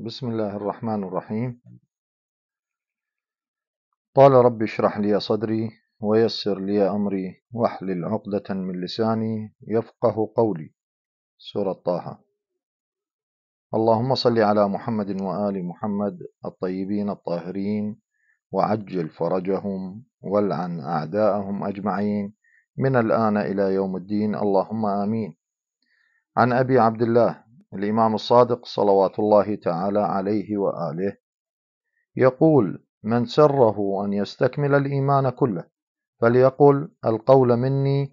بسم الله الرحمن الرحيم قال رب اشرح لي صدري ويسر لي أمري واحلل عقدة من لساني يفقه قولي سورة طه اللهم صل على محمد وآل محمد الطيبين الطاهرين وعجل فرجهم والعن أعداءهم أجمعين من الآن إلى يوم الدين اللهم آمين عن أبي عبد الله الإمام الصادق صلوات الله تعالى عليه وآله يقول من سره أن يستكمل الإيمان كله فليقل القول مني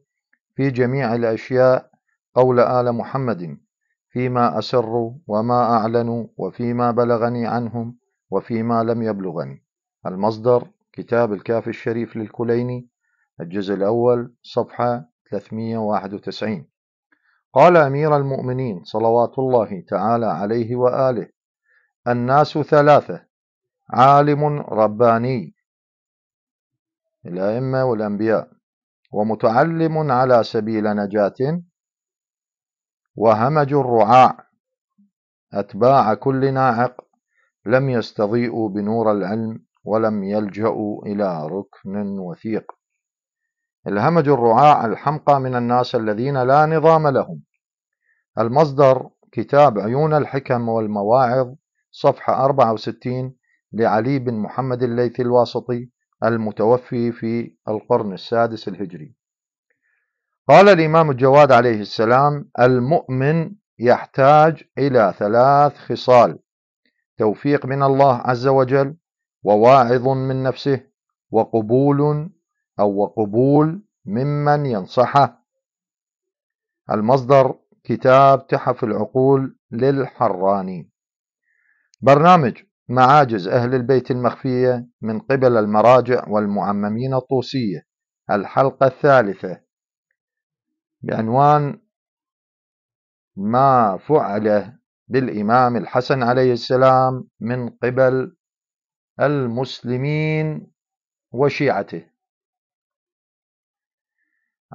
في جميع الأشياء قول آل محمد فيما أسر وما أعلن وفيما بلغني عنهم وفيما لم يبلغني المصدر كتاب الكافي الشريف للكليني الجزء الأول صفحة 391 قال أمير المؤمنين صلوات الله تعالى عليه وآله الناس ثلاثة عالم رباني الأئمة والأنبياء ومتعلم على سبيل نجاة وهمج الرعاع أتباع كل ناعق لم يستضيئوا بنور العلم ولم يلجأوا إلى ركن وثيق الهمج الرعاع الحمقى من الناس الذين لا نظام لهم المصدر كتاب عيون الحكم والمواعظ صفحة 64 لعلي بن محمد الليثي الواسطي المتوفي في القرن السادس الهجري قال الإمام الجواد عليه السلام المؤمن يحتاج إلى ثلاث خصال توفيق من الله عز وجل وواعظ من نفسه وقبول أو وقبول ممن ينصحه المصدر كتاب تحف العقول للحراني برنامج معاجز أهل البيت المخفية من قبل المراجع والمعممين الطوسية الحلقة الثالثة بعنوان ما فعل بالإمام الحسن عليه السلام من قبل المسلمين وشيعته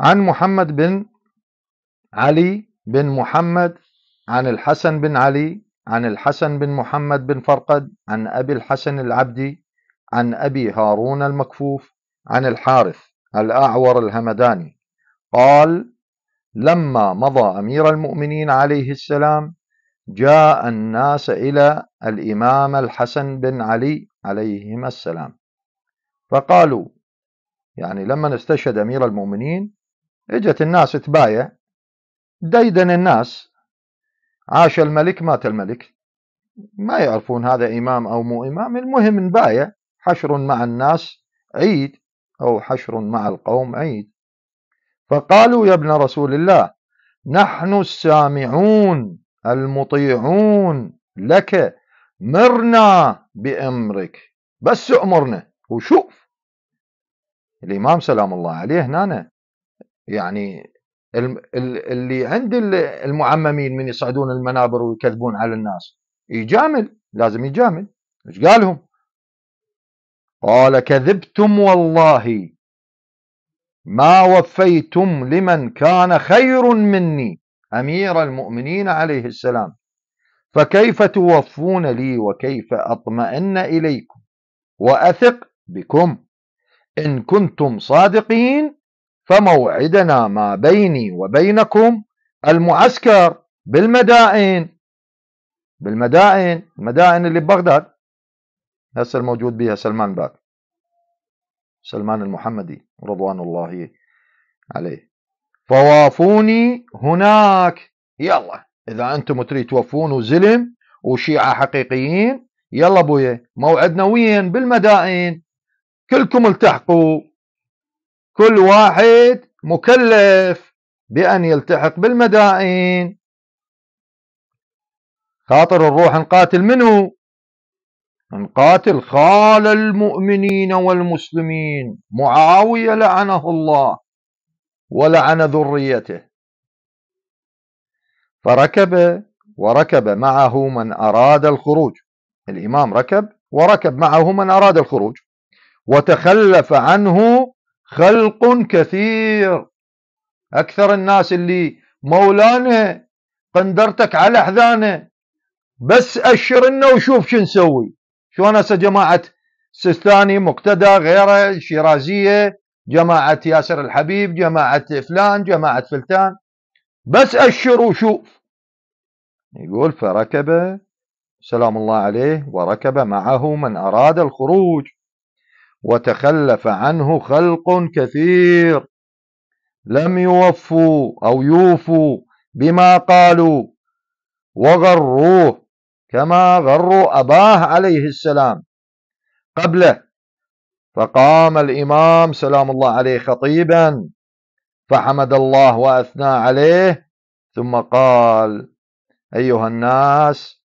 عن محمد بن علي بن محمد عن الحسن بن علي عن الحسن بن محمد بن فرقد عن أبي الحسن العبدي عن أبي هارون المكفوف عن الحارث الأعور الهمداني قال لما مضى أمير المؤمنين عليه السلام جاء الناس إلى الإمام الحسن بن علي عليهما السلام فقالوا يعني لما استشهد أمير المؤمنين اجت الناس تبايع ديدن الناس عاش الملك مات الملك ما يعرفون هذا إمام أو مو إمام المهم نبايع حشر مع الناس عيد أو حشر مع القوم عيد فقالوا يا ابن رسول الله نحن السامعون المطيعون لك مرنا بأمرك بس أمرنا وشوف الإمام سلام الله عليه هنا يعني اللي عند المعممين من يصعدون المنابر ويكذبون على الناس يجامل لازم يجامل ايش قالهم قال كذبتم والله ما وفيتم لمن كان خير مني امير المؤمنين عليه السلام فكيف توفون لي وكيف اطمئن اليكم واثق بكم ان كنتم صادقين فموعدنا ما بيني وبينكم المعسكر بالمدائن بالمدائن المدائن اللي ببغداد هسه الموجود بها سلمان باك سلمان المحمدي رضوان الله عليه فوافوني هناك يلا اذا انتم تريد توفون زلم وشيعة حقيقيين يلا بويا موعدنا وين بالمدائن كلكم التحقوا كل واحد مكلف بأن يلتحق بالمدائن خاطر نروح نقاتل منه نقاتل خال المؤمنين والمسلمين معاوية لعنه الله ولعن ذريته فركب وركب معه من أراد الخروج الإمام ركب وركب معه من أراد الخروج وتخلف عنه خلق كثير أكثر الناس اللي مولانا قندرتك على أحذانه بس أشر لنا وشوف شو نسوي شو أنا جماعة سستاني مقتدى غيره شيرازية جماعة ياسر الحبيب جماعة فلان جماعة فلتان بس أشر وشوف يقول فركب سلام الله عليه وركب معه من أراد الخروج وتخلف عنه خلق كثير لم يوفوا أو يوفوا بما قالوا وغروه كما غروا أباه عليه السلام قبله فقام الإمام سلام الله عليه خطيبا فحمد الله وأثنى عليه ثم قال أيها الناس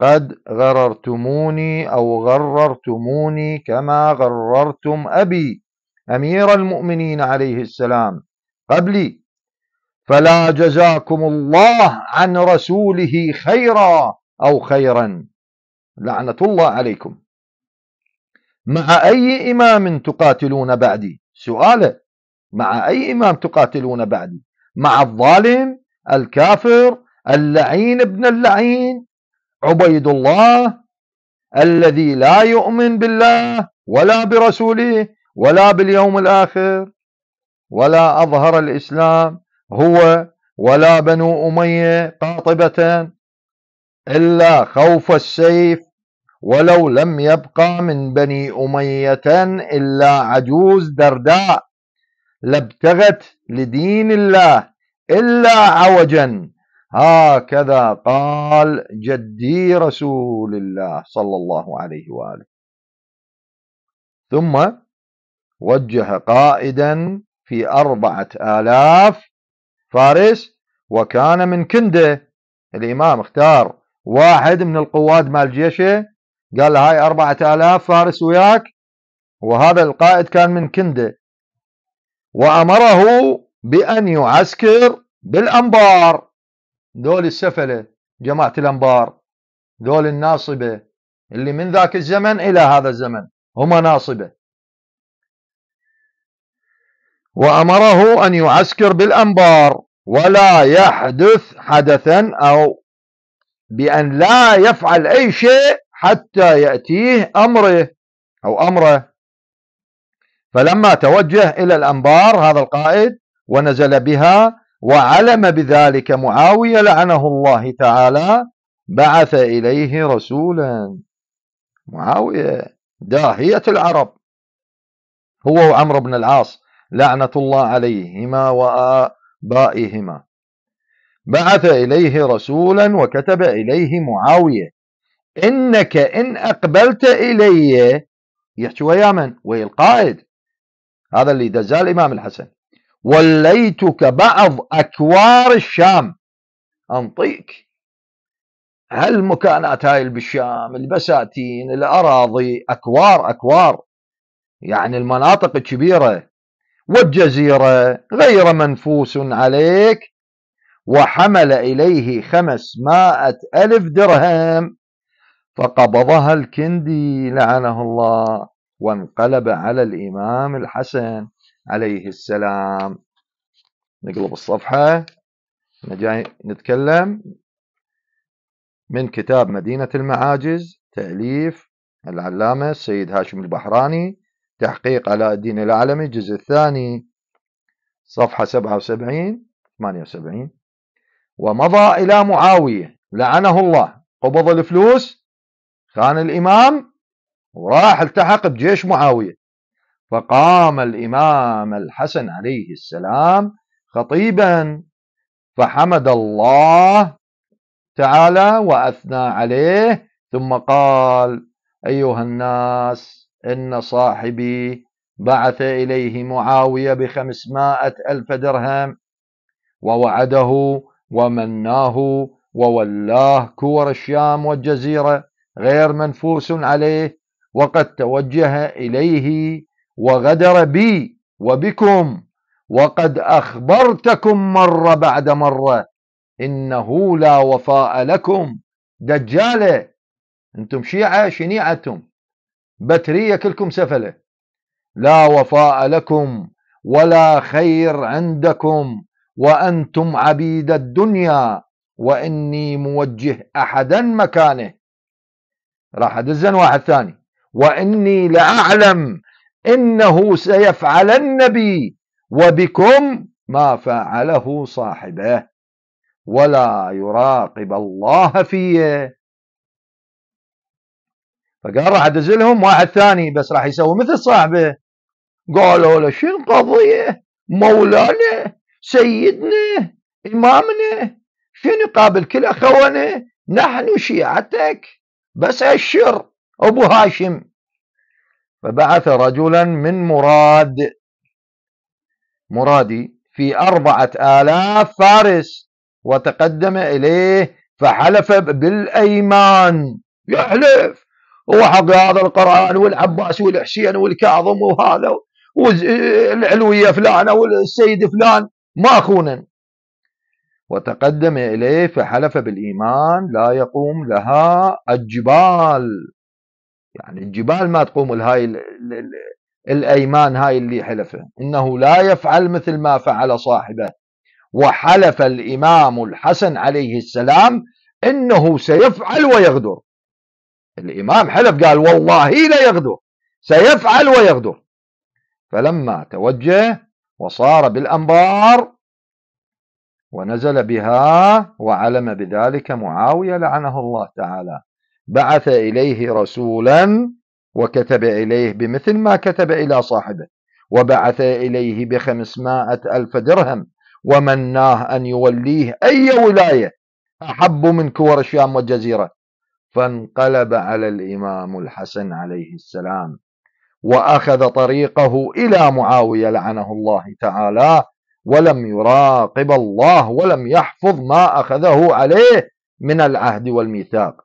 قد غررتموني أو غررتموني كما غررتم أبي أمير المؤمنين عليه السلام قبلي فلا جزاكم الله عن رسوله خيرا أو خيرا لعنة الله عليكم مع أي إمام تقاتلون بعدي سؤاله مع أي إمام تقاتلون بعدي مع الظالم الكافر اللعين ابن اللعين عبيد الله الذي لا يؤمن بالله ولا برسوله ولا باليوم الآخر ولا أظهر الإسلام هو ولا بنو أمية قاطبة إلا خوف السيف ولو لم يبقى من بني أمية إلا عجوز درداء لابتغت لدين الله إلا عوجا هكذا قال جدي رسول الله صلى الله عليه واله ثم وجه قائدا في أربعة آلاف فارس وكان من كنده الإمام اختار واحد من القواد مال جيشه قال هاي أربعة آلاف فارس وياك وهذا القائد كان من كنده وأمره بأن يعسكر بالأنبار ذول السفلة جماعة الأنبار ذول الناصبة اللي من ذاك الزمن إلى هذا الزمن هم ناصبة وأمره أن يعسكر بالأنبار ولا يحدث حدثا أو بأن لا يفعل أي شيء حتى يأتيه أمره أو أمره فلما توجه إلى الأنبار هذا القائد ونزل بها وعلم بذلك معاوية لعنه الله تعالى بعث إليه رسولا معاوية داهية العرب هو وعمرو بن العاص لعنة الله عليهما وآبائهما بعث إليه رسولا وكتب إليه معاوية إنك إن أقبلت إلي يحكي ويا من؟ ويا القائد هذا اللي دزاه الإمام الحسن وليتك بعض أكوار الشام أنطيك هالمكانات هاي بالشام البساتين الأراضي أكوار أكوار يعني المناطق الكبيرة والجزيرة غير منفوس عليك وحمل إليه خمسمائة ألف درهم فقبضها الكندي لعنه الله وانقلب على الإمام الحسن عليه السلام نقلب الصفحة احنا نتكلم من كتاب مدينة المعاجز تأليف العلامة السيد هاشم البحراني تحقيق علاء الدين العالمي الجزء الثاني صفحة 77 78 ومضى إلى معاوية لعنه الله قبض الفلوس خان الإمام وراح التحق بجيش معاوية فقام الإمام الحسن عليه السلام خطيبا فحمد الله تعالى وأثنى عليه ثم قال أيها الناس إن صاحبي بعث إليه معاوية بخمسمائة ألف درهم ووعده ومناه وولاه كور الشام والجزيرة غير منفوس عليه وقد توجه إليه وغدر بي وبكم وقد اخبرتكم مره بعد مره انه لا وفاء لكم دجاله انتم شيعه شنيعتم بتريه كلكم سفله لا وفاء لكم ولا خير عندكم وانتم عبيد الدنيا واني موجه احدا مكانه راح ادزن واحد ثاني واني لاعلم إنه سيفعلن بي وبكم ما فعله صاحبه ولا يراقب الله فيه فقال راح ادزلهم واحد ثاني بس راح يسوي مثل صاحبه قالوا له شنو القضيه؟ مولانا سيدنا امامنا شنو قابل كل اخوانه نحن شيعتك بس اشر ابو هاشم فبعث رجلا من مراد مرادي في أربعة آلاف فارس وتقدم إليه فحلف بالأيمان يحلف هو حق هذا القرآن والعباس والحسين والكاظم وهذا والعلوية فلانة والسيد فلان ما أخونا وتقدم إليه فحلف بالإيمان لا يقوم لها الجبال يعني الجبال ما تقوم الهاي الايمان هاي اللي حلفه انه لا يفعل مثل ما فعل صاحبه وحلف الامام الحسن عليه السلام انه سيفعل ويغدر الامام حلف قال والله لا يغدر سيفعل ويغدر فلما توجه وصار بالانبار ونزل بها وعلم بذلك معاويه لعنه الله تعالى بعث إليه رسولا وكتب إليه بمثل ما كتب إلى صاحبه وبعث إليه بخمسمائة ألف درهم ومناه أن يوليه أي ولاية أحب من كور الشام والجزيرة فانقلب على الإمام الحسن عليه السلام وأخذ طريقه إلى معاوية لعنه الله تعالى ولم يراقب الله ولم يحفظ ما أخذه عليه من العهد والميثاق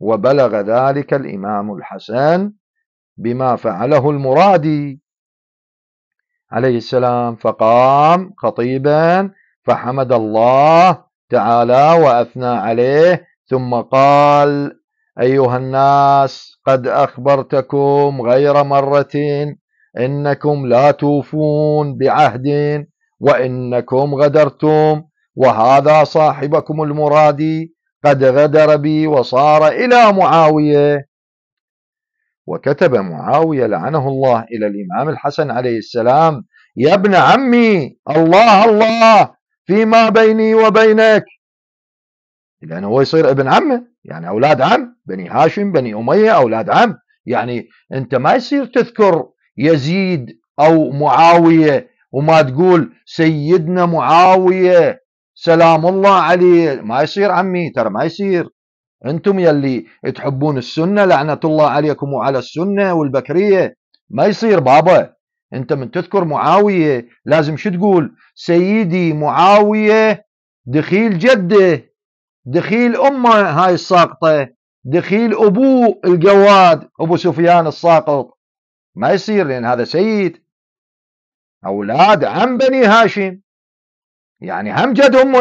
وبلغ ذلك الإمام الحسن بما فعله المرادي عليه السلام فقام خطيبا فحمد الله تعالى وأثنى عليه ثم قال أيها الناس قد أخبرتكم غير مرة إنكم لا توفون بعهد وإنكم غدرتم وهذا صاحبكم المرادي قد غدر بي وصار إلى معاوية وكتب معاوية لعنه الله إلى الإمام الحسن عليه السلام يا ابن عمي الله الله فيما بيني وبينك لأنه هو يصير ابن عمه يعني أولاد عم بني هاشم بني أمية أولاد عم يعني أنت ما يصير تذكر يزيد أو معاوية وما تقول سيدنا معاوية سلام الله عليه ما يصير عمي ترى ما يصير انتم يلي تحبون السنه لعنه الله عليكم وعلى السنه والبكريه ما يصير بابا انت من تذكر معاويه لازم شو تقول سيدي معاويه دخيل جده دخيل امه هاي الساقطه دخيل ابوه الجواد ابو سفيان الساقط ما يصير لان هذا سيد اولاد عم بني هاشم يعني همجدهم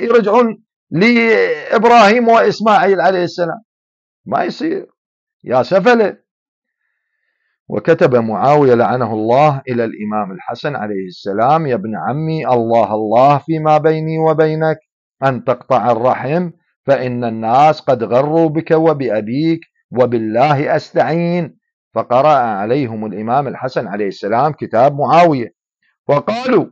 يرجعون لابراهيم واسماعيل عليه السلام ما يصير يا سفله وكتب معاويه لعنه الله الى الامام الحسن عليه السلام يا ابن عمي الله الله فيما بيني وبينك ان تقطع الرحم فان الناس قد غروا بك وبابيك وبالله استعين فقرأ عليهم الامام الحسن عليه السلام كتاب معاويه وقالوا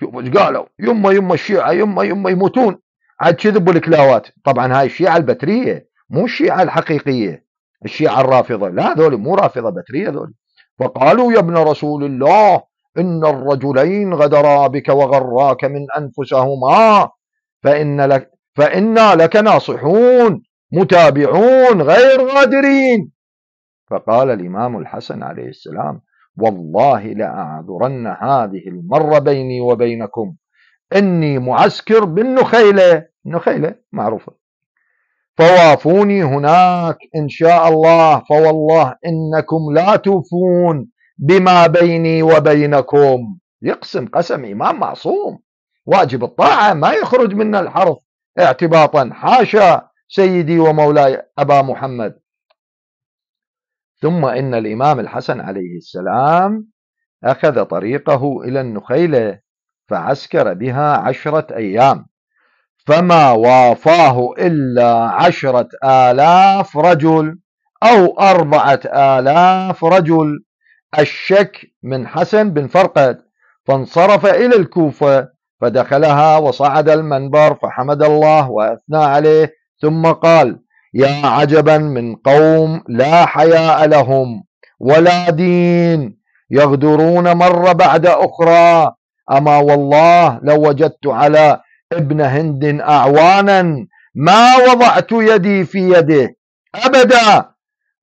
شوفوا ايش قالوا يما يما الشيعه يما يما يموتون عاد كذبوا والكلاوات طبعا هاي الشيعه البتريه مو الشيعه الحقيقيه الشيعه الرافضه لا هذول مو رافضه بتريه هذول فقالوا يا ابن رسول الله ان الرجلين غدرا بك وغراك من انفسهما فان لك فانا لك ناصحون متابعون غير غادرين فقال الامام الحسن عليه السلام والله لأعذرن هذه المرة بيني وبينكم إني معسكر بالنخيلة النخيلة معروفة فوافوني هناك إن شاء الله فوالله إنكم لا توفون بما بيني وبينكم يقسم قسم إمام معصوم واجب الطاعة ما يخرج منا الحرف اعتباطا حاشا سيدي ومولاي أبا محمد ثم إن الإمام الحسن عليه السلام أخذ طريقه إلى النخيلة فعسكر بها عشرة أيام فما وافاه إلا عشرة آلاف رجل أو أربعة آلاف رجل الشك من حسن بن فرقد فانصرف إلى الكوفة فدخلها وصعد المنبر فحمد الله وأثنى عليه ثم قال يا عجبا من قوم لا حياء لهم ولا دين يغدرون مرة بعد أخرى أما والله لو وجدت على ابن هند أعوانا ما وضعت يدي في يده أبدا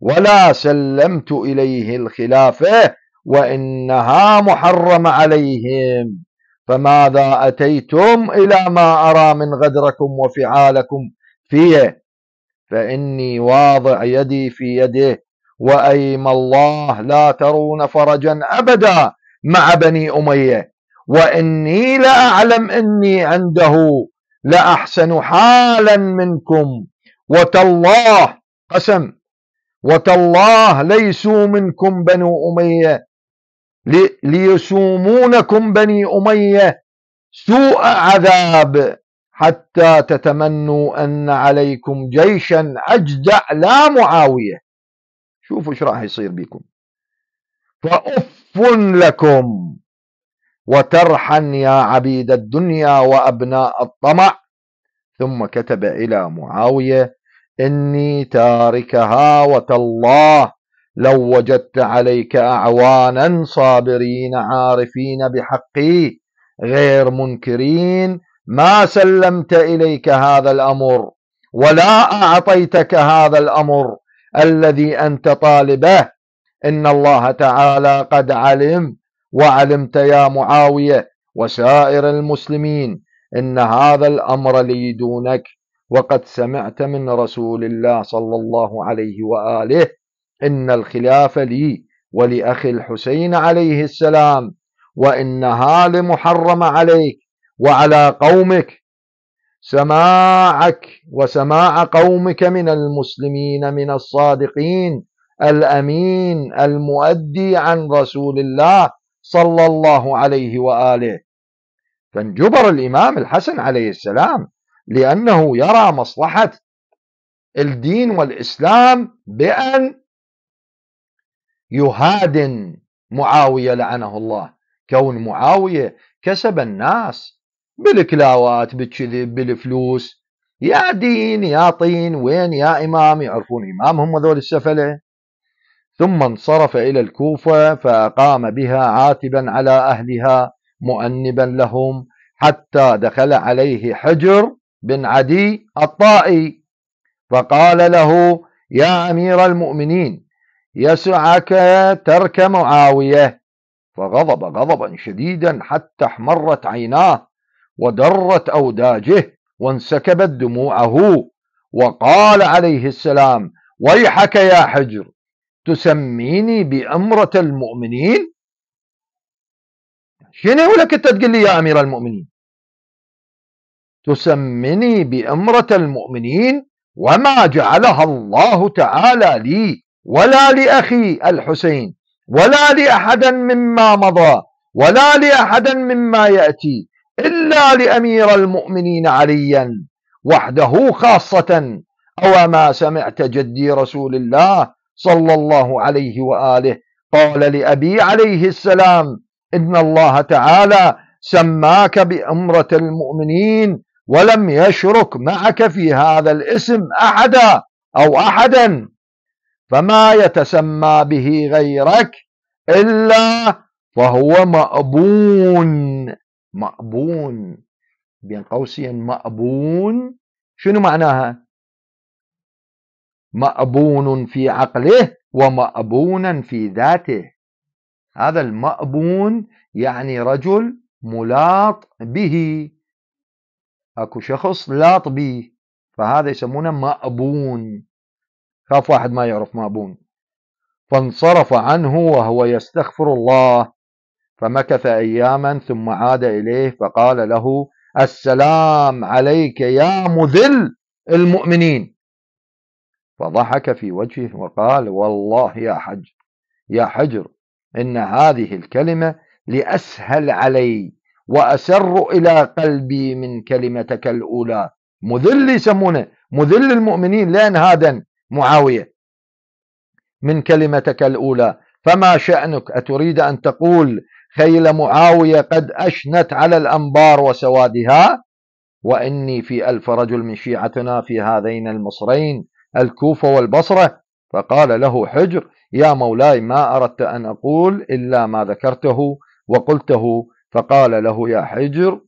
ولا سلمت إليه الخلافة وإنها محرمة عليهم فماذا أتيتم إلى ما أرى من غدركم وفعالكم فيه فإني واضع يدي في يده وأيم الله لا ترون فرجا أبدا مع بني أمية وإني لأعلم إني عنده لأحسن حالا منكم وتالله قسم وتالله ليسوا منكم بنو أمية ليسومونكم بني أمية سوء عذاب حتى تتمنوا أن عليكم جيشا أجدع لا معاوية شوفوا ايش راح يصير بكم فأف لكم وترحا يا عبيد الدنيا وأبناء الطمع ثم كتب إلى معاوية إني تاركها وتالله لو وجدت عليك أعوانا صابرين عارفين بحقي غير منكرين ما سلمت اليك هذا الامر ولا اعطيتك هذا الامر الذي انت طالبه ان الله تعالى قد علم وعلمت يا معاويه وسائر المسلمين ان هذا الامر لي دونك وقد سمعت من رسول الله صلى الله عليه واله ان الخلاف لي ولاخي الحسين عليه السلام وانها لمحرمه عليك وعلى قومك سماعك وسماع قومك من المسلمين من الصادقين الامين المؤدي عن رسول الله صلى الله عليه واله فانجبر الامام الحسن عليه السلام لانه يرى مصلحه الدين والاسلام بان يهادن معاويه لعنه الله كون معاويه كسب الناس بالكلاوات بالكذب بالفلوس يا دين يا طين وين يا إمام يعرفون إمامهم هذول السفلة ثم انصرف إلى الكوفة فأقام بها عاتبا على أهلها مؤنبا لهم حتى دخل عليه حجر بن عدي الطائي فقال له يا أمير المؤمنين يسعك ترك معاوية فغضب غضبا شديدا حتى احمرت عيناه ودرت أوداجه وانسكبت دموعه وقال عليه السلام ويحك يا حجر تسميني بأمرة المؤمنين شنو لك انت تقول لي يا امير المؤمنين تسمني بأمرة المؤمنين وما جعلها الله تعالى لي ولا لأخي الحسين ولا لأحدا مما مضى ولا لأحدا مما يأتي إلا لأمير المؤمنين عليا وحده خاصة أو ما سمعت جدي رسول الله صلى الله عليه وآله قال لأبي عليه السلام إن الله تعالى سماك بأمرة المؤمنين ولم يشرك معك في هذا الاسم أحدا أو أحدا فما يتسمى به غيرك إلا فهو مأبون مأبون بين قوسين مأبون شنو معناها مأبون في عقله ومأبونا في ذاته هذا المأبون يعني رجل ملاط به اكو شخص لاط به فهذا يسمونه مأبون خاف واحد ما يعرف مأبون فانصرف عنه وهو يستغفر الله فمكث أياما ثم عاد إليه فقال له السلام عليك يا مذل المؤمنين فضحك في وجهه وقال والله يا حجر يا حجر إن هذه الكلمة لأسهل علي وأسر إلى قلبي من كلمتك الأولى مذل يسمونه مذل المؤمنين لأن هذا معاوية من كلمتك الأولى فما شأنك أتريد أن تقول خيل معاوية قد أشنت على الأنبار وسوادها وإني في ألف رجل من شيعتنا في هذين المصرين الكوفة والبصرة فقال له حجر يا مولاي ما أردت أن أقول إلا ما ذكرته وقلته فقال له يا حجر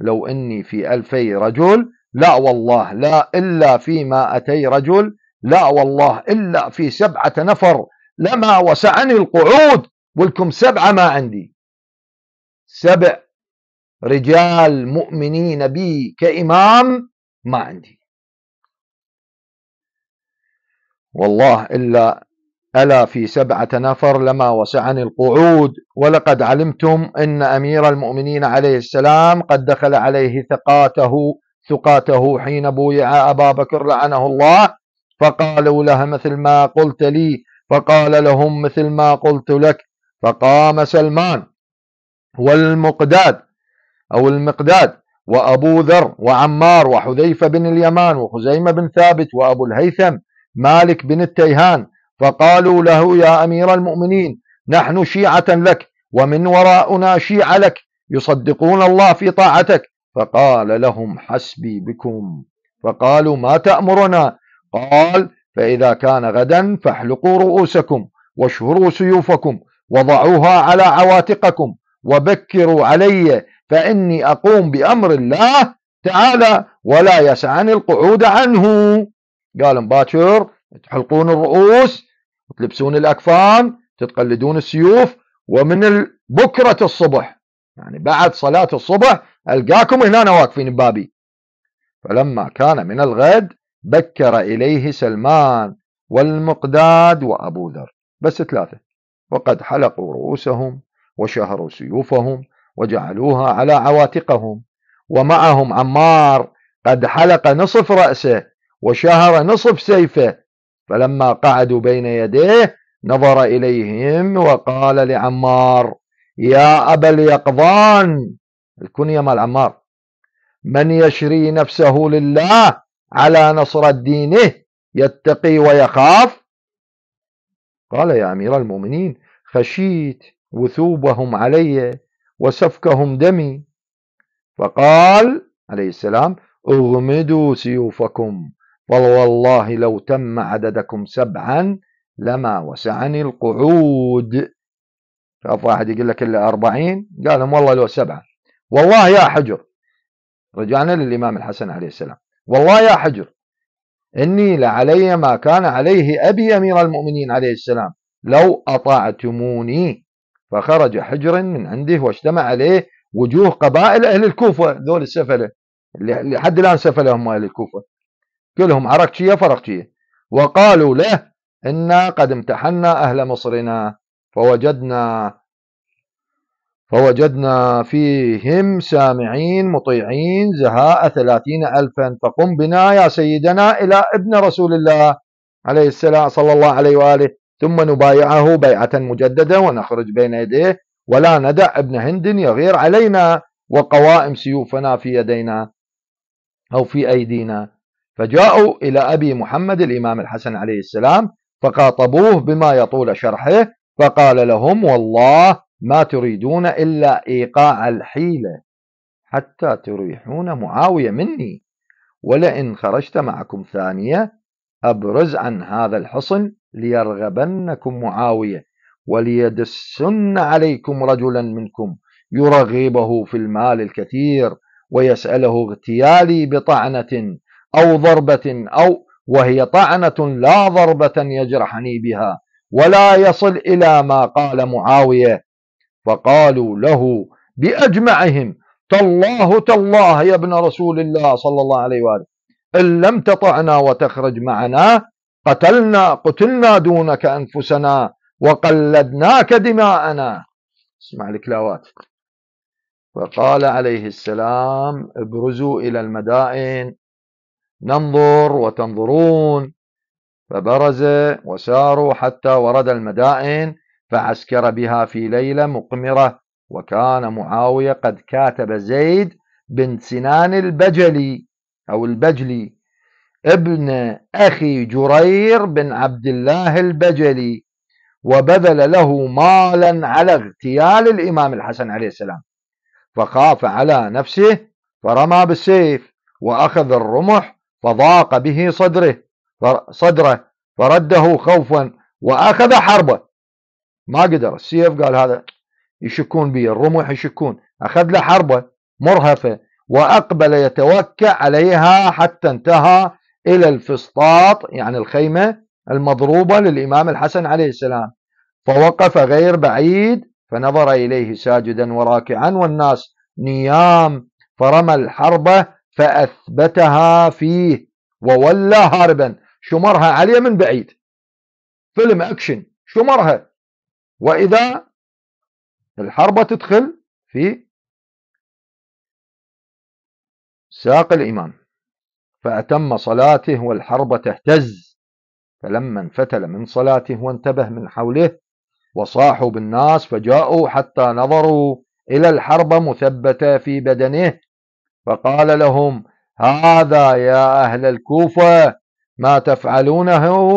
لو إني في ألفي رجل لا والله لا إلا فيما أتي رجل لا والله إلا في سبعة نفر لما وسعني القعود ولكم سبعة ما عندي سبع رجال مؤمنين بي كإمام ما عندي والله إلا ألا في سبعة نفر لما وسعني القعود ولقد علمتم أن أمير المؤمنين عليه السلام قد دخل عليه ثقاته ثقاته حين بويع أبا بكر لعنه الله فقالوا لها مثل ما قلت لي فقال لهم مثل ما قلت لك فقام سلمان والمقداد أو المقداد وأبو ذر وعمار وحذيفة بن اليمان وخزيمة بن ثابت وأبو الهيثم مالك بن التيهان فقالوا له يا أمير المؤمنين نحن شيعة لك ومن وراءنا شيعة لك يصدقون الله في طاعتك فقال لهم حسبي بكم فقالوا ما تأمرنا قال فإذا كان غدا فاحلقوا رؤوسكم واشهروا سيوفكم وضعوها على عواتقكم وبكروا علي فإني أقوم بأمر الله تعالى ولا يسعني القعود عنه قال مباشر تحلقون الرؤوس وتلبسون الأكفان تتقلدون السيوف ومن بكرة الصبح يعني بعد صلاة الصبح ألقاكم هنا واقفين ببابي فلما كان من الغد بكر إليه سلمان والمقداد وأبو ذر بس ثلاثة وقد حلقوا رؤوسهم وشهروا سيوفهم وجعلوها على عواتقهم ومعهم عمار قد حلق نصف رأسه وشهر نصف سيفه فلما قعدوا بين يديه نظر إليهم وقال لعمار يا أبا اليقظان الكنية مال عمار من يشري نفسه لله على نصر دينه يتقي ويخاف قال يا أمير المؤمنين خشيت وثوبهم علي وسفكهم دمي فقال عليه السلام اغمدوا سيوفكم فوالله لو تم عددكم سبعا لما وسعني القعود شاف واحد يقول لك الا أربعين قال والله لو سبعة والله يا حجر رجعنا للإمام الحسن عليه السلام والله يا حجر إني لعلي ما كان عليه أبي أمير المؤمنين عليه السلام لو أطعتموني فخرج حجر من عنده واجتمع عليه وجوه قبائل أهل الكوفة ذول السفلة اللي لحد الآن سفلة هم أهل الكوفة كلهم فرق شيه وقالوا له إنا قد امتحنا أهل مصرنا فوجدنا فوجدنا فيهم سامعين مطيعين زهاء ثلاثين ألفا فقم بنا يا سيدنا إلى ابن رسول الله عليه السلام صلى الله عليه وآله ثم نبايعه بيعة مجددة ونخرج بين يديه ولا ندع ابن هند يغير علينا وقوائم سيوفنا في يدينا أو في أيدينا فجاءوا إلى أبي محمد الإمام الحسن عليه السلام فخاطبوه بما يطول شرحه فقال لهم والله ما تريدون إلا إيقاع الحيلة حتى تريحون معاوية مني ولئن خرجت معكم ثانية أبرز عن هذا الحصن ليرغبنكم معاوية وليدسن عليكم رجلا منكم يرغبه في المال الكثير ويسأله اغتيالي بطعنة أو ضربة أو وهي طعنة لا ضربة يجرحني بها ولا يصل إلى ما قال معاوية فقالوا له بأجمعهم تالله تالله يا ابن رسول الله صلى الله عليه وآله إن لم تطعنا وتخرج معنا قتلنا قتلنا دونك أنفسنا وقلدناك دماءنا اسمع الكلاوات فقال عليه السلام ابرزوا إلى المدائن ننظر وتنظرون فبرز وساروا حتى ورد المدائن فعسكر بها في ليلة مقمرة وكان معاوية قد كاتب زيد بن سنان البجلي أو البجلي ابن أخي جرير بن عبد الله البجلي وبذل له مالا على اغتيال الإمام الحسن عليه السلام فخاف على نفسه فرمى بالسيف وأخذ الرمح فضاق به صدره صدره فرده خوفا وأخذ حربه ما قدر السيف قال هذا يشكون به الرمح يشكون أخذ له حربه مرهفة وأقبل يتوكع عليها حتى انتهى إلى الفسطاط يعني الخيمة المضروبة للإمام الحسن عليه السلام فوقف غير بعيد فنظر إليه ساجدا وراكعا والناس نيام فرمى الحربة فأثبتها فيه وولى هاربا شمرها عليه من بعيد فيلم أكشن شمرها وإذا الحربة تدخل في ساق الإمام فأتم صلاته والحرب تهتز فلما انفتل من صلاته وانتبه من حوله وصاحوا بالناس فجاءوا حتى نظروا إلى الحرب مثبتة في بدنه فقال لهم هذا يا أهل الكوفة ما تفعلونه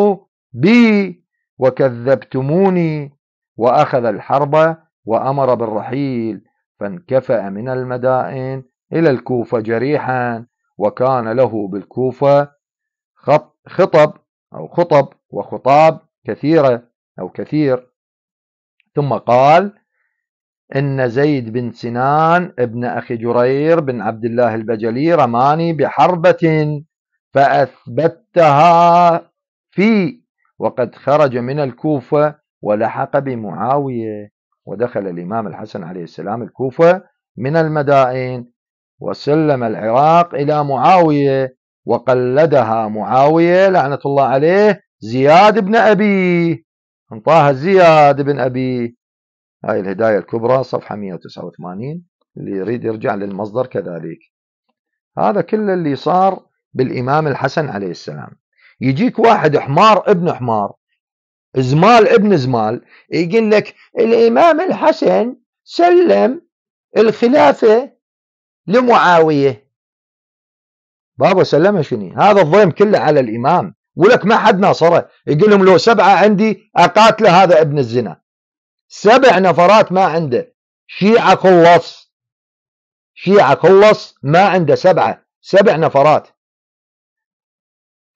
بي وكذبتموني وأخذ الحرب وأمر بالرحيل فانكفأ من المدائن إلى الكوفة جريحا وكان له بالكوفة خط خطب أو خطب وخطاب كثيرة أو كثير ثم قال إن زيد بن سنان ابن أخي جرير بن عبد الله البجلي رماني بحربة فأثبتها في وقد خرج من الكوفة ولحق بمعاوية ودخل الإمام الحسن عليه السلام الكوفة من المدائن وسلم العراق إلى معاوية وقلدها معاوية لعنة الله عليه زياد بن أبيه انطاها زياد بن أبيه هاي الهداية الكبرى صفحة 189 اللي يريد يرجع للمصدر كذلك هذا كل اللي صار بالإمام الحسن عليه السلام يجيك واحد حمار ابن حمار زمال ابن زمال يقول لك الإمام الحسن سلم الخلافة لمعاوية بابا سلمها شني هذا الضيم كله على الإمام ولك ما حد ناصره يقول لهم لو سبعة عندي أقاتله هذا ابن الزنا سبع نفرات ما عنده شيعة خلص شيعة خلص ما عنده سبعة سبع نفرات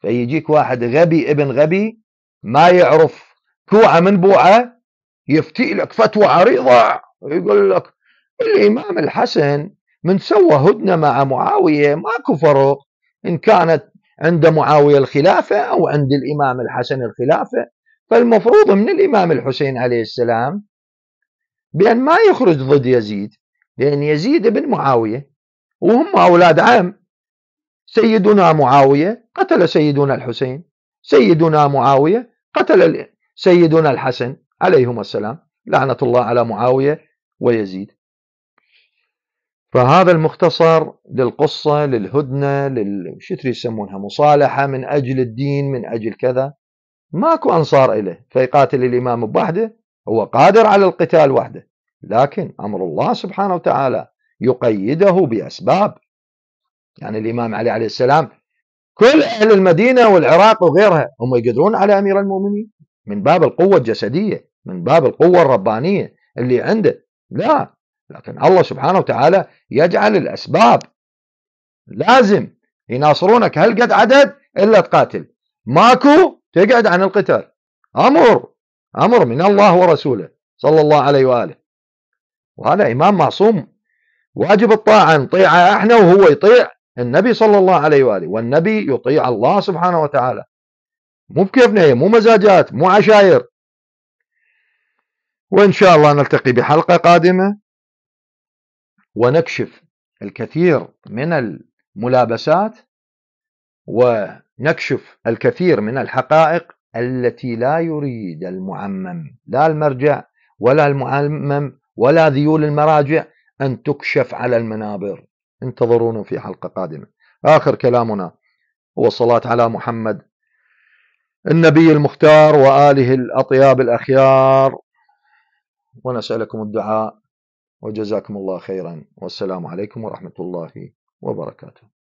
فيجيك واحد غبي ابن غبي ما يعرف كوعة من بوعة يفتي لك فتوى عريضة يقول لك الإمام الحسن من سوى هدنة مع معاوية ماكو فرق إن كانت عند معاوية الخلافة أو عند الإمام الحسن الخلافة فالمفروض من الإمام الحسين عليه السلام بأن ما يخرج ضد يزيد لأن يزيد ابن معاوية وهم أولاد عم سيدنا معاوية قتل سيدنا الحسين سيدنا معاوية قتل سيدنا الحسن عليهما السلام لعنة الله على معاوية ويزيد فهذا المختصر للقصة للهدنة لل شو يسمونها مصالحة من أجل الدين من أجل كذا ماكو أنصار إليه فيقاتل الإمام بوحده هو قادر على القتال وحده لكن أمر الله سبحانه وتعالى يقيده بأسباب يعني الإمام علي عليه السلام كل أهل المدينة والعراق وغيرها هم يقدرون على أمير المؤمنين من باب القوة الجسدية من باب القوة الربانية اللي عنده لا لكن الله سبحانه وتعالى يجعل الأسباب لازم يناصرونك هل قد عدد إلا تقاتل ماكو تقعد عن القتال أمر أمر من الله ورسوله صلى الله عليه وآله وهذا إمام معصوم واجب الطاعة نطيعه احنا وهو يطيع النبي صلى الله عليه وآله والنبي يطيع الله سبحانه وتعالى مو بكيفنا مو مزاجات مو عشاير وإن شاء الله نلتقي بحلقة قادمة ونكشف الكثير من الملابسات ونكشف الكثير من الحقائق التي لا يريد المعمم لا المرجع ولا المعمم ولا ذيول المراجع أن تكشف على المنابر انتظرونا في حلقة قادمة آخر كلامنا هو الصلاة على محمد النبي المختار وآله الأطياب الأخيار ونسألكم الدعاء وجزاكم الله خيرا والسلام عليكم ورحمة الله وبركاته